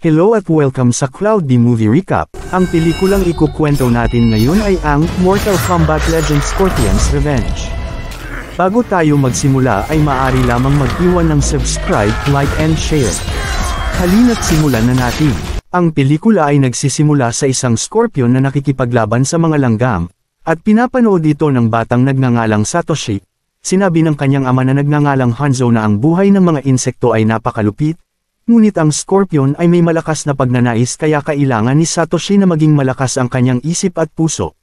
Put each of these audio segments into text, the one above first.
Hello at welcome sa Cloud D Movie Recap. Ang pelikulang ikukwento natin ngayon ay ang Mortal Kombat Legends Scorpion's Revenge. Bago tayo magsimula ay maaari lamang mag-iwan ng subscribe, like and share. Halina't simulan na natin. Ang pelikula ay nagsisimula sa isang scorpion na nakikipaglaban sa mga langgam, at pinapanood ito ng batang nagngangalang Satoshi. Sinabi ng kanyang ama na nagngangalang Hanzo na ang buhay ng mga insekto ay napakalupit, Ngunit ang Scorpion ay may malakas na pagnanais kaya kailangan ni Satoshi na maging malakas ang kanyang isip at puso.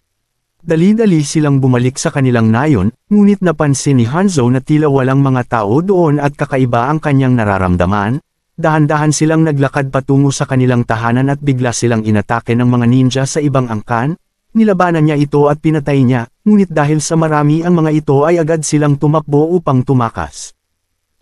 Dali-dali silang bumalik sa kanilang nayon, ngunit napansin ni Hanzo na tila walang mga tao doon at kakaiba ang kanyang nararamdaman, dahan-dahan silang naglakad patungo sa kanilang tahanan at bigla silang inatake ng mga ninja sa ibang angkan, nilabanan niya ito at pinatay niya, ngunit dahil sa marami ang mga ito ay agad silang tumakbo upang tumakas.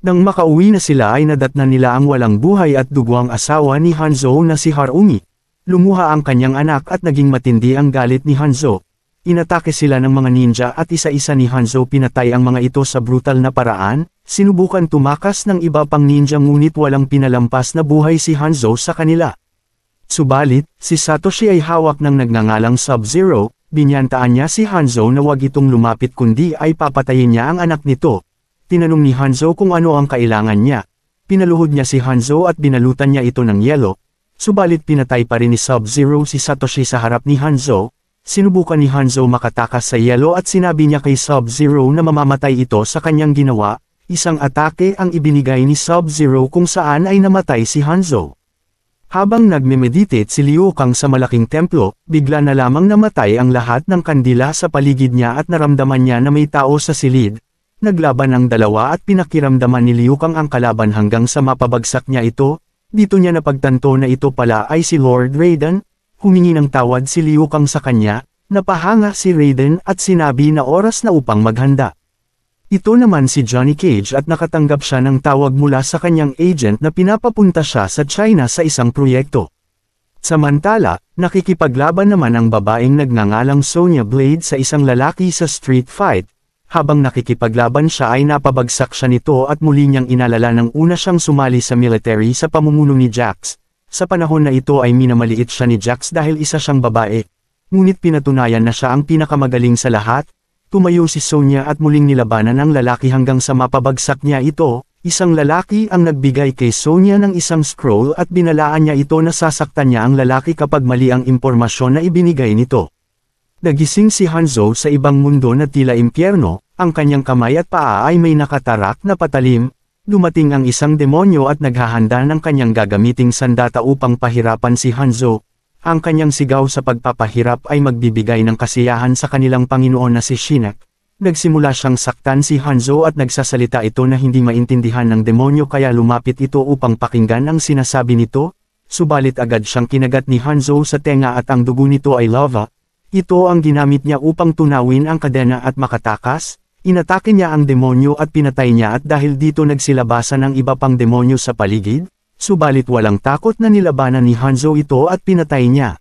Nang makauwi na sila ay nadat na nila ang walang buhay at dugwang asawa ni Hanzo na si Harumi. Lumuha ang kanyang anak at naging matindi ang galit ni Hanzo. Inatake sila ng mga ninja at isa-isa ni Hanzo pinatay ang mga ito sa brutal na paraan, sinubukan tumakas ng iba pang ninja ngunit walang pinalampas na buhay si Hanzo sa kanila. Subalit, si Satoshi ay hawak ng nagnangalang Sub-Zero, binyantaan niya si Hanzo na wag itong lumapit kundi ay papatayin niya ang anak nito, Tinanong ni Hanzo kung ano ang kailangan niya. Pinaluhod niya si Hanzo at binalutan niya ito ng yelo, subalit pinatay pa rin ni Sub-Zero si Satoshi sa harap ni Hanzo. Sinubukan ni Hanzo makatakas sa yelo at sinabi niya kay Sub-Zero na mamamatay ito sa kanyang ginawa, isang atake ang ibinigay ni Sub-Zero kung saan ay namatay si Hanzo. Habang nagme-meditate si Liu Kang sa malaking templo, bigla na lamang namatay ang lahat ng kandila sa paligid niya at naramdaman niya na may tao sa silid, Naglaban ang dalawa at pinakiramdaman ni Liu Kang ang kalaban hanggang sa mapabagsak niya ito, dito niya napagtanto na ito pala ay si Lord Raiden, humingi ng tawad si Liu Kang sa kanya, napahanga si Raiden at sinabi na oras na upang maghanda. Ito naman si Johnny Cage at nakatanggap siya ng tawag mula sa kanyang agent na pinapapunta siya sa China sa isang proyekto. Samantala, nakikipaglaban naman ang babaeng nagngangalang Sonya Blade sa isang lalaki sa street fight, habang nakikipaglaban siya ay napabagsak siya nito at muli niyang inalala nang una siyang sumali sa military sa pamumuno ni Jax. Sa panahon na ito ay minamaliit siya ni Jax dahil isa siyang babae. Ngunit pinatunayan na siya ang pinakamagaling sa lahat. Tumayo si Sonya at muling nilabanan ang lalaki hanggang sa mapabagsak niya ito. Isang lalaki ang nagbigay kay Sonya ng isang scroll at binalaan niya ito na sasaktan niya ang lalaki kapag mali ang impormasyon na ibinigay nito. Nagising si Hanzo sa ibang mundo na tila impyerno, ang kanyang kamay at paa ay may nakatarak na patalim, dumating ang isang demonyo at naghahanda ng kanyang gagamiting sandata upang pahirapan si Hanzo. Ang kanyang sigaw sa pagpapahirap ay magbibigay ng kasiyahan sa kanilang Panginoon na si Shinak. Nagsimula siyang saktan si Hanzo at nagsasalita ito na hindi maintindihan ng demonyo kaya lumapit ito upang pakinggan ang sinasabi nito, subalit agad siyang kinagat ni Hanzo sa tenga at ang dugo nito ay lava. Ito ang ginamit niya upang tunawin ang kadena at makatakas, Inatake niya ang demonyo at pinatay niya at dahil dito nagsilabasan ang iba pang demonyo sa paligid, subalit walang takot na nilabanan ni Hanzo ito at pinatay niya.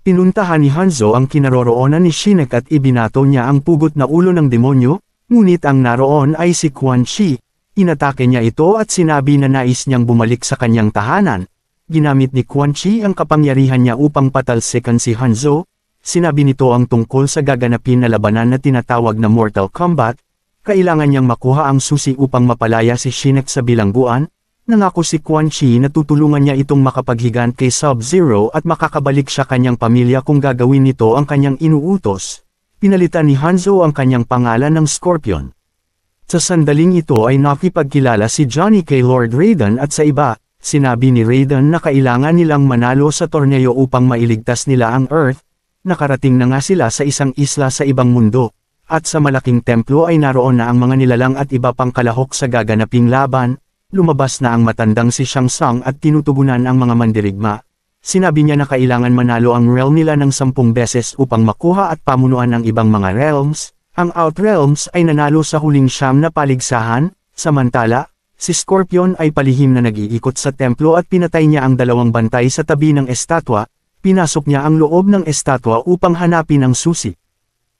Pinuntahan ni Hanzo ang kinaroroonan ni Shinek at ibinato niya ang pugot na ulo ng demonyo, ngunit ang naroon ay si Quan Chi. Inatake niya ito at sinabi na nais niyang bumalik sa kanyang tahanan. Ginamit ni Quan Chi ang kapangyarihan niya upang patalsikan si Hanzo, sinabi nito ang tungkol sa gaganapin na labanan na tinatawag na Mortal Kombat, kailangan niyang makuha ang susi upang mapalaya si Shinnok sa bilangguan, nangako si Quan Chi na tutulungan niya itong makapaghigan kay Sub-Zero at makakabalik siya kanyang pamilya kung gagawin nito ang kanyang inuutos, pinalitan ni Hanzo ang kanyang pangalan ng Scorpion. Sa sandaling ito ay nakipagkilala si Johnny kay Lord Raiden at sa iba, sinabi ni Raiden na kailangan nilang manalo sa torneo upang mailigtas nila ang Earth, nakarating na nga sila sa isang isla sa ibang mundo, at sa malaking templo ay naroon na ang mga nilalang at iba pang kalahok sa gaganaping laban, lumabas na ang matandang si Shang Tsang at tinutubunan ang mga mandirigma. Sinabi niya na kailangan manalo ang realm nila ng sampung beses upang makuha at pamunuan ang ibang mga realms, ang Out Realms ay nanalo sa huling siyam na paligsahan, samantala, si Scorpion ay palihim na nag-iikot sa templo at pinatay niya ang dalawang bantay sa tabi ng estatwa, pinasok niya ang loob ng estatwa upang hanapin ang susi.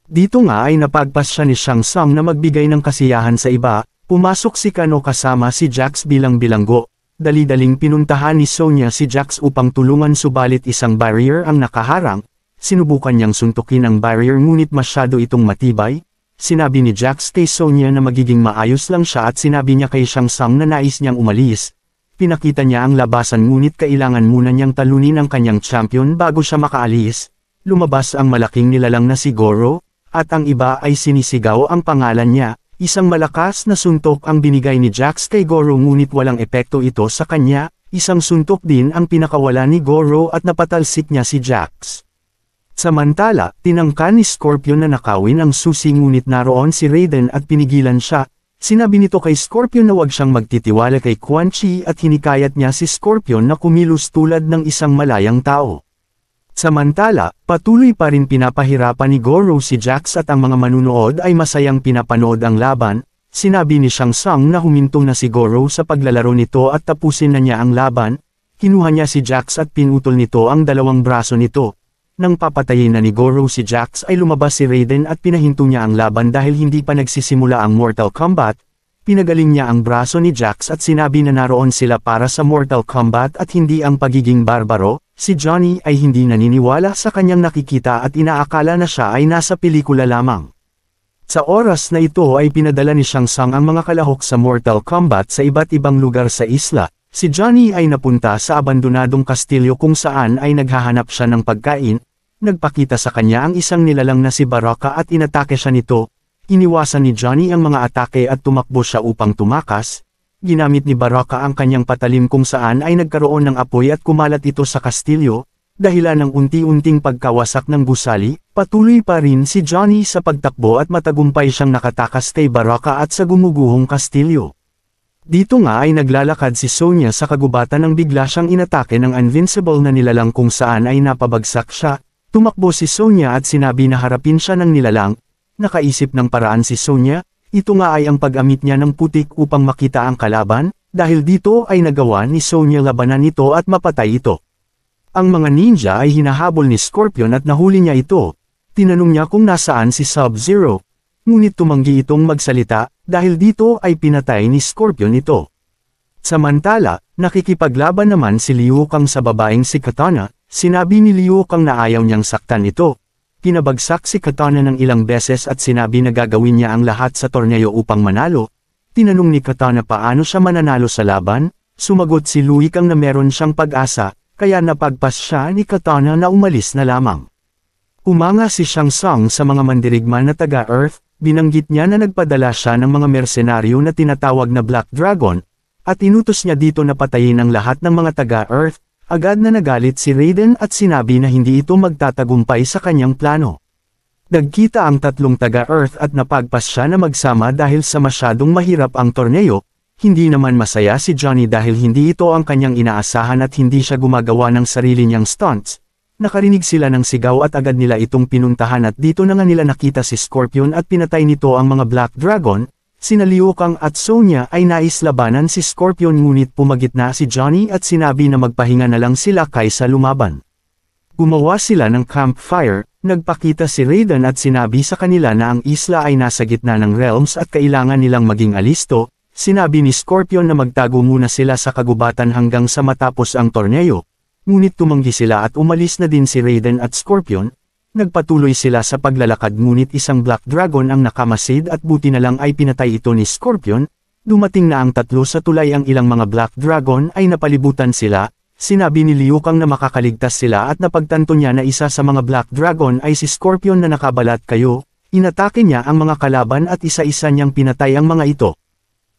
Dito nga ay napagpas siya ni Shang Tsang na magbigay ng kasiyahan sa iba, pumasok si Kano kasama si Jax bilang bilanggo. Dali-daling pinuntahan ni Sonya si Jax upang tulungan subalit isang barrier ang nakaharang, sinubukan niyang suntukin ang barrier ngunit masyado itong matibay, sinabi ni Jax kay Sonya na magiging maayos lang siya at sinabi niya kay Shang Tsang na nais niyang umalis, Pinakita niya ang labasan ngunit kailangan muna niyang talunin ang kanyang champion bago siya makaalis. Lumabas ang malaking nilalang na si Goro, at ang iba ay sinisigaw ang pangalan niya. Isang malakas na suntok ang binigay ni Jax kay Goro ngunit walang epekto ito sa kanya, isang suntok din ang pinakawala ni Goro at napatalsik niya si Jax. Samantala, tinangka ni Scorpion na nakawin ang susi ngunit naroon si Raiden at pinigilan siya, Sinabi nito kay Scorpion na huwag siyang magtitiwala kay Quan Chi at hinikayat niya si Scorpion na kumilos tulad ng isang malayang tao. Samantala, patuloy pa rin pinapahirapan ni Goro si Jax at ang mga manunood ay masayang pinapanood ang laban, sinabi ni Shang Tsang na humintong na si Goro sa paglalaro nito at tapusin na niya ang laban, kinuha niya si Jax at pinutol nito ang dalawang braso nito, nang papatayin na ni Goro si Jax ay lumabas si Raiden at pinahinto niya ang laban dahil hindi pa nagsisimula ang Mortal Kombat, pinagaling niya ang braso ni Jax at sinabi na naroon sila para sa Mortal Kombat at hindi ang pagiging barbaro, si Johnny ay hindi naniniwala sa kanyang nakikita at inaakala na siya ay nasa pelikula lamang. Sa oras na ito ay pinadala ni Shang Tsung ang mga kalahok sa Mortal Kombat sa iba't ibang lugar sa isla, Si Johnny ay napunta sa abandonadong kastilyo kung saan ay naghahanap siya ng pagkain, nagpakita sa kanya ang isang nilalang na si Baraka at inatake siya nito, iniwasan ni Johnny ang mga atake at tumakbo siya upang tumakas, ginamit ni Baraka ang kanyang patalim kung saan ay nagkaroon ng apoy at kumalat ito sa kastilyo, dahilan ng unti-unting pagkawasak ng gusali, patuloy pa rin si Johnny sa pagtakbo at matagumpay siyang nakatakas kay Baraka at sa gumuguhong kastilyo. Dito nga ay naglalakad si Sonya sa kagubatan nang bigla siyang inatake ng Invincible na nilalang kung saan ay napabagsak siya. Tumakbo si Sonya at sinabi na harapin siya ng nilalang. Nakaisip ng paraan si Sonya, ito nga ay ang pag-amit niya ng putik upang makita ang kalaban, dahil dito ay nagawa ni Sonya labanan ito at mapatay ito. Ang mga ninja ay hinahabol ni Scorpion at nahuli niya ito. Tinanong niya kung nasaan si Sub-Zero, ngunit tumanggi itong magsalita, dahil dito ay pinatay ni Scorpion ito. Samantala, nakikipaglaban naman si Liu Kang sa babaeng si Katana, sinabi ni Liu Kang na ayaw niyang saktan ito. Pinabagsak si Katana ng ilang beses at sinabi na gagawin niya ang lahat sa torneo upang manalo. Tinanong ni Katana paano siya mananalo sa laban, sumagot si Liu Kang na meron siyang pag-asa, kaya napagpas siya ni Katana na umalis na lamang. Umanga si Shang Tsung sa mga mandirigma na taga-Earth, binanggit niya na nagpadala siya ng mga mersenaryo na tinatawag na Black Dragon, at inutos niya dito na patayin ang lahat ng mga taga-Earth, agad na nagalit si Raiden at sinabi na hindi ito magtatagumpay sa kanyang plano. Nagkita ang tatlong taga-Earth at napagpas siya na magsama dahil sa masyadong mahirap ang torneo, hindi naman masaya si Johnny dahil hindi ito ang kanyang inaasahan at hindi siya gumagawa ng sarili niyang stunts, Nakarinig sila ng sigaw at agad nila itong pinuntahan at dito na nga nila nakita si Scorpion at pinatay nito ang mga Black Dragon, sina Liu Kang at Sonya ay nais labanan si Scorpion ngunit pumagit na si Johnny at sinabi na magpahinga na lang sila kaysa lumaban. Gumawa sila ng campfire, nagpakita si Raiden at sinabi sa kanila na ang isla ay nasa gitna ng realms at kailangan nilang maging alisto, Sinabi ni Scorpion na magtago muna sila sa kagubatan hanggang sa matapos ang torneo, ngunit tumanggi sila at umalis na din si Raiden at Scorpion, Nagpatuloy sila sa paglalakad ngunit isang Black Dragon ang nakamasid at buti na lang ay pinatay ito ni Scorpion, dumating na ang tatlo sa tulay ang ilang mga Black Dragon ay napalibutan sila, sinabi ni Liu Kang na makakaligtas sila at napagtanto niya na isa sa mga Black Dragon ay si Scorpion na nakabalat kayo, inatake niya ang mga kalaban at isa-isa niyang pinatay ang mga ito.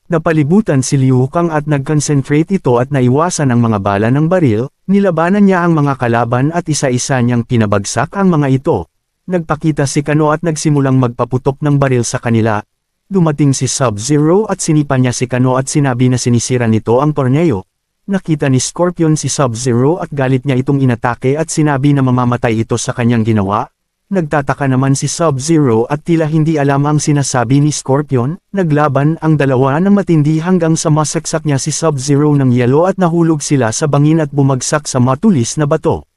Napalibutan si Liu Kang at nag-concentrate ito at naiwasan ang mga bala ng baril, nilabanan niya ang mga kalaban at isa-isa niyang pinabagsak ang mga ito. Nagpakita si Kano at nagsimulang magpaputok ng baril sa kanila. Dumating si Sub-Zero at sinipa niya si Kano at sinabi na sinisira nito ang torneo. Nakita ni Scorpion si Sub-Zero at galit niya itong inatake at sinabi na mamamatay ito sa kanyang ginawa, Nagtataka naman si Sub-Zero at tila hindi alam ang sinasabi ni Scorpion, naglaban ang dalawa ng matindi hanggang sa masaksak niya si Sub-Zero ng yelo at nahulog sila sa bangin at bumagsak sa matulis na bato.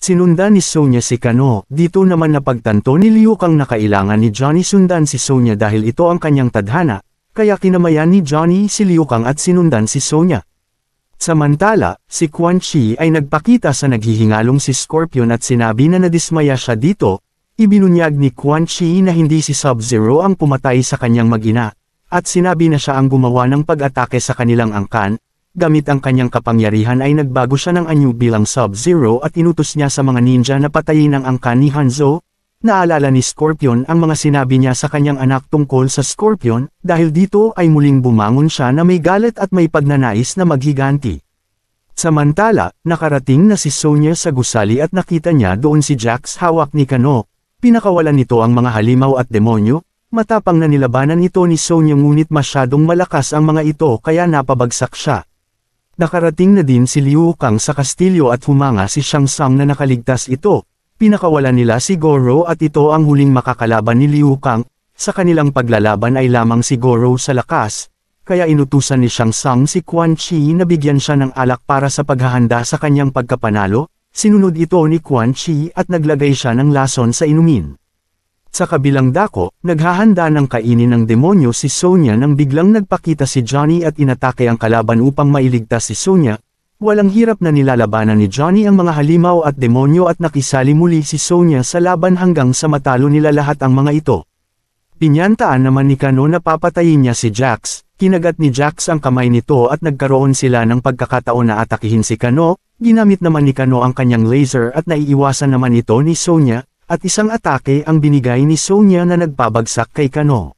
Sinunda ni Sonya si Kano, dito naman napagtanto ni Liu Kang na kailangan ni Johnny sundan si Sonya dahil ito ang kanyang tadhana, kaya kinamayan ni Johnny si Liu Kang at sinundan si Sonya. Samantala, si Quan Chi ay nagpakita sa naghihingalong si Scorpion at sinabi na nadismaya siya dito, ibinunyag ni Quan Chi na hindi si Sub-Zero ang pumatay sa kanyang magina, at sinabi na siya ang gumawa ng pag-atake sa kanilang angkan, gamit ang kanyang kapangyarihan ay nagbago siya ng anyo bilang Sub-Zero at inutos niya sa mga ninja na patayin ang angkan ni Hanzo, Naalala ni Scorpion ang mga sinabi niya sa kanyang anak tungkol sa Scorpion, dahil dito ay muling bumangon siya na may galit at may pagnanais na maghiganti. Samantala, nakarating na si Sonya sa gusali at nakita niya doon si Jax hawak ni Kano. Pinakawalan nito ang mga halimaw at demonyo, matapang na nilabanan ito ni Sonya ngunit masyadong malakas ang mga ito kaya napabagsak siya. Nakarating na din si Liu Kang sa kastilyo at humanga si Shang Tsang na nakaligtas ito, Pinakawala nila si Goro at ito ang huling makakalaban ni Liu Kang, sa kanilang paglalaban ay lamang si Goro sa lakas, kaya inutusan ni Shang Tsang si Quan Chi na bigyan siya ng alak para sa paghahanda sa kanyang pagkapanalo, sinunod ito ni Quan Chi at naglagay siya ng lason sa inumin. Sa kabilang dako, naghahanda ng kainin ng demonyo si Sonya nang biglang nagpakita si Johnny at inatake ang kalaban upang mailigtas si Sonya, Walang hirap na nilalabanan ni Johnny ang mga halimaw at demonyo at nakisali muli si Sonya sa laban hanggang sa matalo nila lahat ang mga ito. Pinyantaan naman ni Kano na papatayin niya si Jax, kinagat ni Jax ang kamay nito at nagkaroon sila ng pagkakataon na atakihin si Kano, ginamit naman ni Kano ang kanyang laser at naiiwasan naman ito ni Sonya, at isang atake ang binigay ni Sonya na nagpabagsak kay Kano.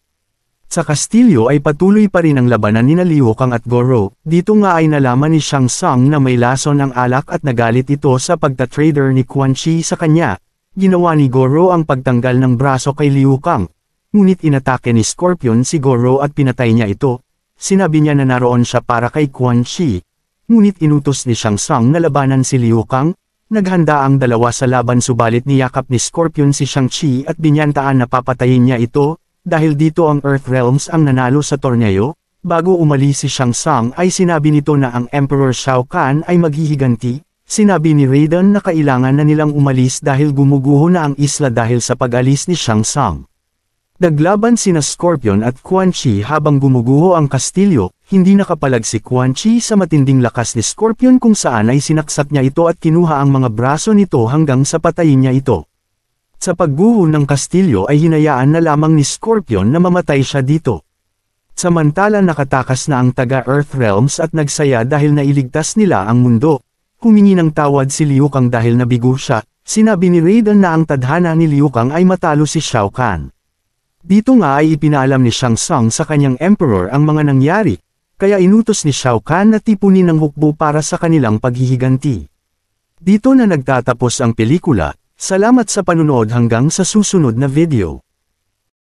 Sa Kastilyo ay patuloy pa rin ang labanan ni Liwokang at Goro, dito nga ay nalaman ni Shang Tsang na may lason ang alak at nagalit ito sa pagta pagtatrader ni Quan Chi sa kanya. Ginawa ni Goro ang pagtanggal ng braso kay Liukang, ngunit inatake ni Scorpion si Goro at pinatay niya ito. Sinabi niya na naroon siya para kay Quan Chi, ngunit inutos ni Shang Tsang na labanan si Liukang. Naghanda ang dalawa sa laban subalit niyakap ni Scorpion si Shang Chi at binyantaan na papatayin niya ito, dahil dito ang Earth Realms ang nanalo sa torneo, bago umalis si Shang Tsang ay sinabi nito na ang Emperor Shao Kahn ay maghihiganti, sinabi ni Raiden na kailangan na nilang umalis dahil gumuguho na ang isla dahil sa pag-alis ni Shang Tsang. Naglaban sina Scorpion at Quan Chi habang gumuguho ang kastilyo, hindi nakapalag si Quan Chi sa matinding lakas ni Scorpion kung saan ay sinaksak niya ito at kinuha ang mga braso nito hanggang sa patayin niya ito. Sa pagguho ng kastilyo ay hinayaan na lamang ni Scorpion na mamatay siya dito. Samantala nakatakas na ang taga Earth Realms at nagsaya dahil nailigtas nila ang mundo. Humingi ng tawad si Liu Kang dahil nabigo siya, sinabi ni Raiden na ang tadhana ni Liu Kang ay matalo si Shao Kahn. Dito nga ay ipinalam ni Shang Tsung sa kanyang emperor ang mga nangyari, kaya inutos ni Shao Kahn na tipunin ng hukbo para sa kanilang paghihiganti. Dito na nagtatapos ang pelikula, Salamat sa panunood hanggang sa susunod na video.